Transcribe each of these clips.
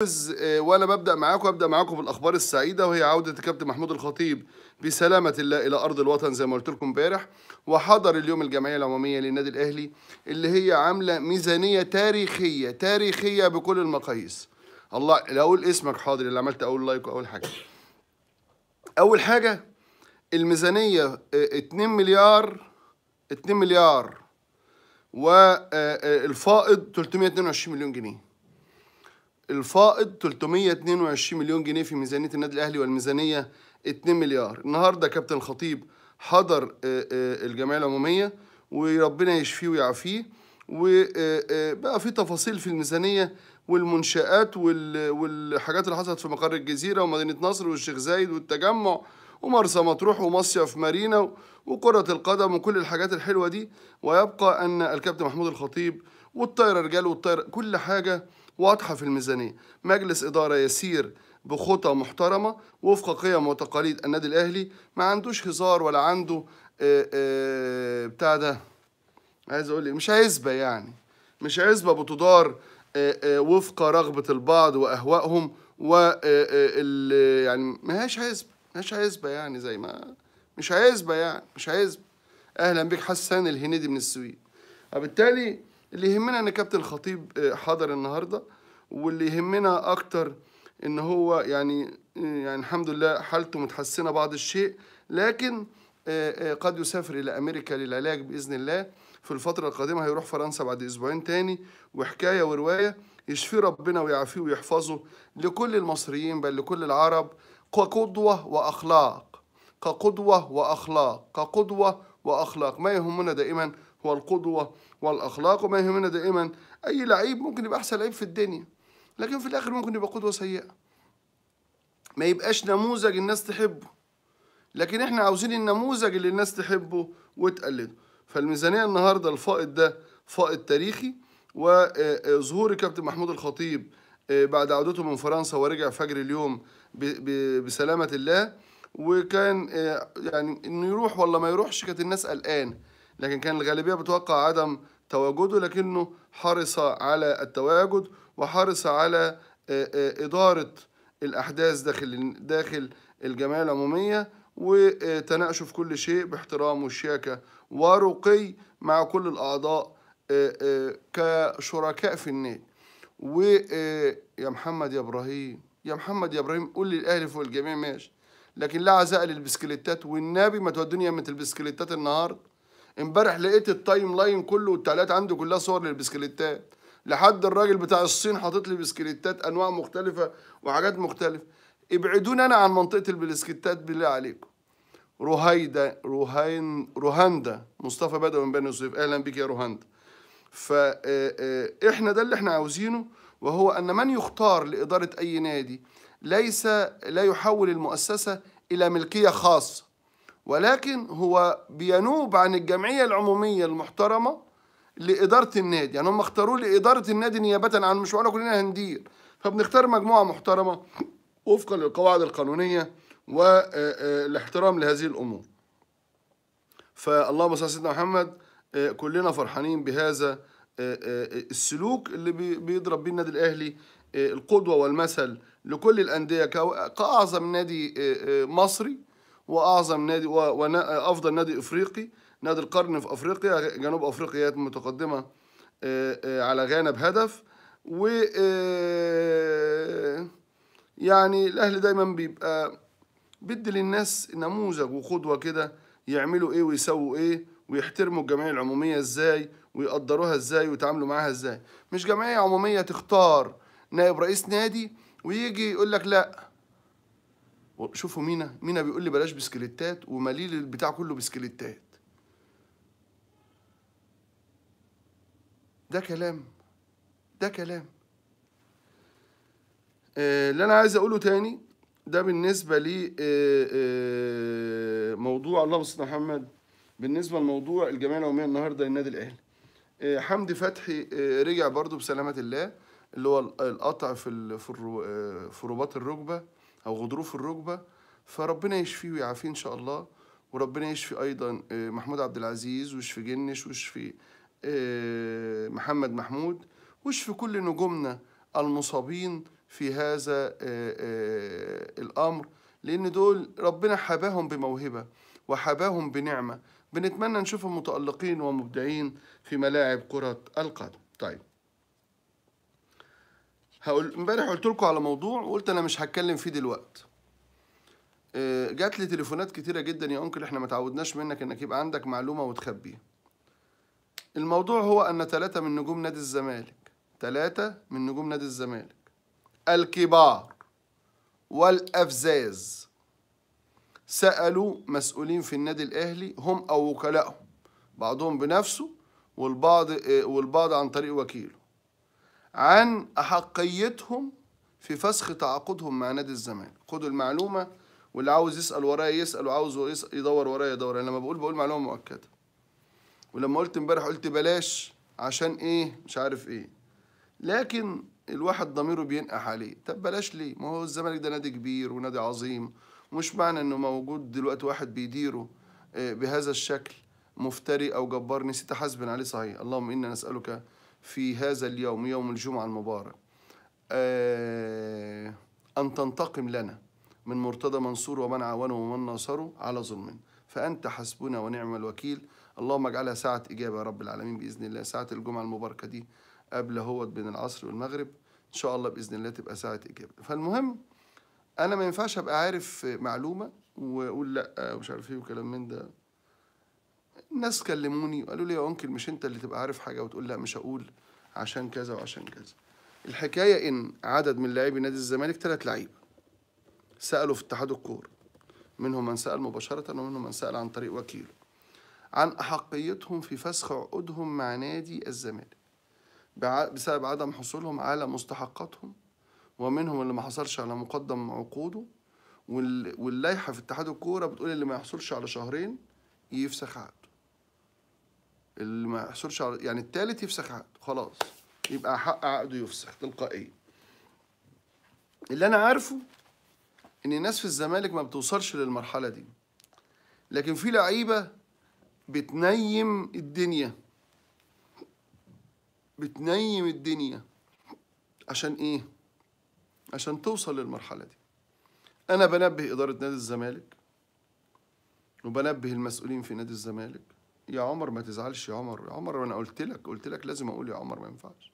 آه، وانا ببدا معاكم ابدا معاكم بالاخبار السعيده وهي عوده الكابتن محمود الخطيب بسلامه الله الى ارض الوطن زي ما قلت لكم امبارح وحضر اليوم الجمعيه العموميه للنادي الاهلي اللي هي عامله ميزانيه تاريخيه تاريخيه بكل المقاييس الله لو اقول اسمك حاضر اللي عملت اول لايك واول حاجه اول حاجه الميزانيه 2 آه، مليار 2 مليار والفائض آه، 322 مليون جنيه الفائض 322 مليون جنيه في ميزانيه النادي الاهلي والميزانيه 2 مليار النهارده كابتن خطيب حضر آه، آه، الجمعيه العموميه وربنا يشفيه ويعافيه وبقى آه، في تفاصيل في الميزانيه والمنشآت والحاجات اللي حصلت في مقر الجزيرة ومدينة نصر والشيخ زايد والتجمع ومرسى مطروح ومصيف مارينا وكرة القدم وكل الحاجات الحلوة دي ويبقى أن الكابتن محمود الخطيب والطايرة رجال والطايرة كل حاجة واضحة في الميزانية مجلس إدارة يسير بخطى محترمة وفق قيم وتقاليد النادي الأهلي ما عندوش هزار ولا عنده آه، آه، بتاع ده عايز أقول إيه؟ مش عزبة يعني مش عزبة بتدار آه، وفق رغبة البعض وأهوائهم و يعني ما هياش عزبة ما هياش عزبة يعني زي ما مش عزبة يعني مش عزبة أهلا بك حسان الهنيدي من السويد وبالتالي اللي يهمنا ان كابتن الخطيب حضر النهارده واللي يهمنا اكتر ان هو يعني يعني الحمد لله حالته متحسنه بعض الشيء لكن آه، آه، قد يسافر الى امريكا للعلاج باذن الله في الفتره القادمه هيروح فرنسا بعد اسبوعين تاني وحكايه وروايه يشفي ربنا ويعافيه ويحفظه لكل المصريين بل لكل العرب كقدوه واخلاق كقدوه واخلاق كقدوه واخلاق ما يهمنا دائما هو القدوه والاخلاق وما يهمنا دائما اي لعيب ممكن يبقى احسن لعيب في الدنيا لكن في الاخر ممكن يبقى قدوه سيئه ما يبقاش نموذج الناس تحبه لكن احنا عاوزين النموذج اللي الناس تحبه وتقلده فالميزانيه النهارده الفائض ده فائض تاريخي وظهور آه، آه، كابتن محمود الخطيب آه، بعد عودته من فرنسا ورجع فجر اليوم بسلامه الله وكان يعني انه يروح ولا ما يروحش كانت الناس قلقان لكن كان الغالبيه بتوقع عدم تواجده لكنه حرص على التواجد وحرص على آه، آه، إدارة الأحداث داخل داخل الجمعية العمومية وتناقشوا في كل شيء باحترام وشياكة ورقي مع كل الأعضاء آه، كشركاء في النادي ويا محمد يا إبراهيم يا محمد يا إبراهيم قول لي الأهلي فوق الجميع ماشي لكن لا عزاء للبسكليتات والنبي ما تودوني يمة البسكليتات النهارده امبارح لقيت التايم لاين كله والتعليقات عنده كلها صور للبسكليتات لحد الراجل بتاع الصين حاطط لي بسكليتات انواع مختلفه وحاجات مختلفه ابعدوني انا عن منطقه البسكليتات بالله عليكم رهيدا رهين رهاندا مصطفى بدوي من بني سويف اهلا بك يا فا فاحنا آه، آه، ده اللي احنا عاوزينه وهو ان من يختار لاداره اي نادي ليس لا يحول المؤسسه الى ملكيه خاصه ولكن هو بينوب عن الجمعيه العموميه المحترمه لاداره النادي يعني هم اختاروه لاداره النادي نيابه عن مشروعنا كلنا هندير فبنختار مجموعه محترمه وفقا للقواعد القانونيه والاحترام لهذه الامور فاللهم صل على سيدنا محمد كلنا فرحانين بهذا السلوك اللي بيضرب بيه النادي الاهلي القدوه والمثل لكل الانديه كاعظم نادي مصري واعظم نادي وافضل نادي افريقي نادي القرن في افريقيا جنوب افريقيا متقدمه آه، آه، على غانا بهدف و آه، يعني الاهلي دايما بيبقى بيدي للناس نموذج وقدوه كده يعملوا ايه ويسووا ايه ويحترموا الجمعيه العموميه ازاي ويقدروها ازاي ويتعاملوا معاها ازاي مش جمعيه عموميه تختار نائب رئيس نادي ويجي يقول لك لا شوفوا مينا مينا بيقول لي بلاش بسكليتات ومليل البتاع كله بسكليتات ده كلام ده كلام آه، اللي انا عايز اقوله تاني ده بالنسبه لي آه، آه، موضوع الله بصنا محمد بالنسبه لموضوع الجمعيه العموميه النهارده النادي الاهلي حمدي فتحي رجع برده بسلامه الله اللي هو القطع في في رباط الركبه او غضروف الركبه فربنا يشفيه ويعافيه ان شاء الله وربنا يشفي ايضا محمود عبد العزيز ويشفي جنش ويشفي آه، محمد محمود واشف كل نجومنا المصابين في هذا آه، آه، الأمر لأن دول ربنا حباهم بموهبة وحباهم بنعمة بنتمنى نشوفهم متألقين ومبدعين في ملاعب كرة القدم طيب هقول امبارح قلت لكم على موضوع وقلت انا مش هتكلم فيه دلوقتي جات لي تليفونات كتيره جدا يا انكل احنا ما تعودناش منك انك يبقى عندك معلومه وتخبيها الموضوع هو أن ثلاثة من نجوم نادي الزمالك ثلاثة من نجوم نادي الزمالك الكبار والأفزاز سألوا مسؤولين في النادي الأهلي هم أو وكلائهم بعضهم بنفسه والبعض آه، والبعض عن طريق وكيله عن أحقيتهم في فسخ تعاقدهم مع نادي الزمالك خدوا المعلومة واللي عاوز يسأل ورايا يسأل وعاوز يدور ورايا يدور أنا لما بقول بقول معلومة مؤكدة ولما قلت امبارح قلت بلاش عشان ايه مش عارف ايه لكن الواحد ضميره بينقح عليه طب بلاش ليه ما هو الزمالك ده نادي كبير ونادي عظيم ومش معنى انه موجود دلوقتي واحد بيديره آه، بهذا الشكل مفتري او جبار نسيت حسبا عليه صحيح اللهم انا نسالك في هذا اليوم يوم الجمعه المبارك آه، ان تنتقم لنا من مرتضى منصور ومن عاونه ومن ناصره على ظلمنا فأنت حسبنا ونعم الوكيل اللهم اجعلها ساعة إجابة يا رب العالمين بإذن الله ساعة الجمعة المباركة دي قبل هوت بين العصر والمغرب إن شاء الله بإذن الله تبقى ساعة إجابة فالمهم أنا ما ينفعش أبقى عارف معلومة وأقول لأ ومش عارف إيه وكلام من ده الناس كلموني وقالوا لي يا أنكل مش أنت اللي تبقى عارف حاجة وتقول لأ مش هقول عشان كذا وعشان كذا الحكاية إن عدد من لاعبي نادي الزمالك ثلاث لعيبة سألوا في اتحاد الكورة منهم من سأل مباشرة ومنهم من سأل عن طريق وكيله عن أحقيتهم في فسخ عقودهم مع نادي الزمالك بسبب عدم حصولهم على مستحقاتهم ومنهم اللي ما حصلش على مقدم عقوده واللائحة في اتحاد الكورة بتقول اللي ما يحصلش على شهرين يفسخ عقده اللي ما يحصلش على يعني التالت يفسخ عقده خلاص يبقى حق عقده يفسخ تلقائيا اللي انا عارفه ان الناس في الزمالك ما بتوصلش للمرحله دي لكن في لعيبه بتنيم الدنيا بتنيم الدنيا عشان ايه عشان توصل للمرحله دي انا بنبه اداره نادي الزمالك وبنبه المسؤولين في نادي الزمالك يا عمر ما تزعلش يا عمر يا عمر انا قلت لك قلت لك لازم اقول يا عمر ما ينفعش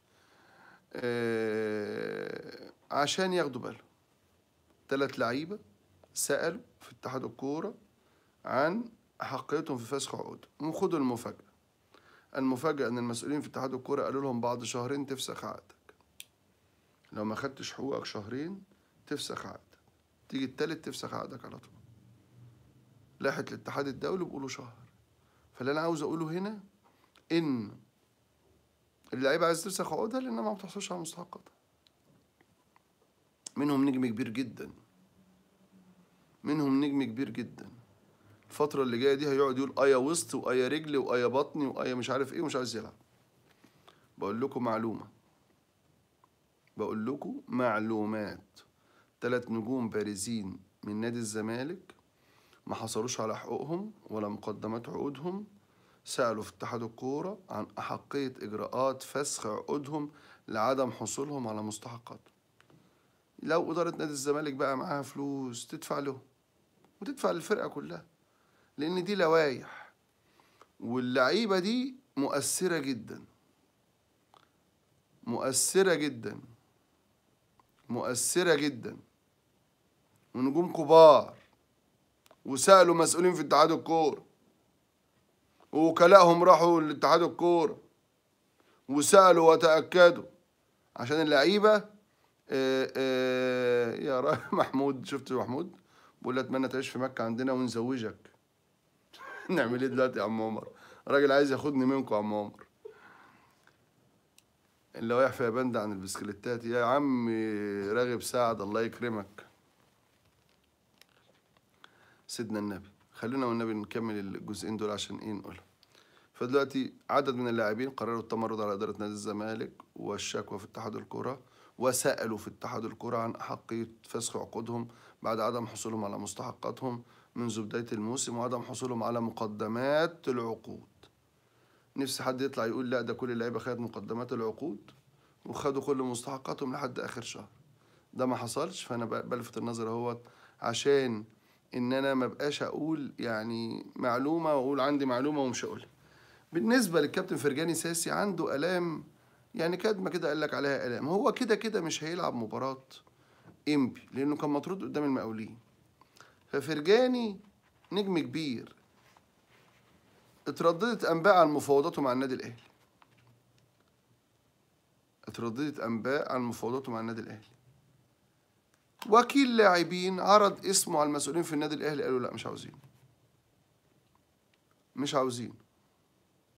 آه، عشان ياخدوا بالهم ثلاث لعيبه سالوا في اتحاد الكوره عن حقيتهم في فسخ عقود وخدوا المفاجاه المفاجاه ان المسؤولين في اتحاد الكوره قالوا لهم بعد شهرين تفسخ عقدك لو ما خدتش حقوقك شهرين تفسخ عقدك تيجي التالت تفسخ عقدك على طول لاحت الاتحاد الدولي بيقولوا شهر فاللي انا عاوز اقوله هنا ان اللعيبه عايز تفسخ عقودها لانها ما بتحصلش على مستحقاتها منهم نجم كبير جدا منهم نجم كبير جدا الفترة اللي جاية دي هيقعد يقول ايا وسط وايا رجل وايا بطني وايا مش عارف ايه ومش عايز يلعب بقول لكم معلومة بقول لكم معلومات تلات نجوم بارزين من نادي الزمالك ما حصلوش على حقوقهم ولا مقدمات عقودهم سألوا في اتحاد الكورة عن أحقية إجراءات فسخ عقودهم لعدم حصولهم على مستحقاتهم لو إدارة نادي الزمالك بقى معاها فلوس تدفع له وتدفع للفرقة كلها لأن دي لوايح واللعيبة دي مؤثرة جدا مؤثرة جدا مؤثرة جدا ونجوم كبار وسألوا مسؤولين في اتحاد الكورة ووكلائهم راحوا لاتحاد الكورة وسألوا وتأكدوا عشان اللعيبة آه، آه، يا محمود شفت محمود بقول له اتمنى تعيش في مكه عندنا ونزوجك نعمل ايه دلوقتي يا عم عمر راجل عايز ياخدني منكم يا عم عمر اللي واقع في بند عن البسكليتات يا عم راغب سعد الله يكرمك سيدنا النبي خلينا والنبي نكمل الجزئين دول عشان ايه نقولهم فدلوقتي عدد من اللاعبين قرروا التمرد على اداره نادي الزمالك والشكوى في اتحاد الكره وسألوا في اتحاد الكرة عن أحقية فسخ عقودهم بعد عدم حصولهم على مستحقاتهم منذ بداية الموسم وعدم حصولهم على مقدمات العقود نفسي حد يطلع يقول لا ده كل اللعيبة خدت مقدمات العقود وخدوا كل مستحقاتهم لحد آخر شهر ده ما حصلش فأنا بلفت النظر اهوت عشان إن أنا ما بقاش أقول يعني معلومة وأقول عندي معلومة ومش هقولها بالنسبة للكابتن فرجاني ساسي عنده آلام يعني كدمه كده قال لك عليها الام هو كده كده مش هيلعب مباراه انبي لانه كان مطرود قدام المقاولين ففرجاني نجم كبير اترددت انباء عن مفاوضاته مع النادي الاهلي اترددت انباء عن مفاوضاته مع النادي الاهلي وكيل لاعبين عرض اسمه على المسؤولين في النادي الاهلي قالوا لا مش عاوزين مش عاوزين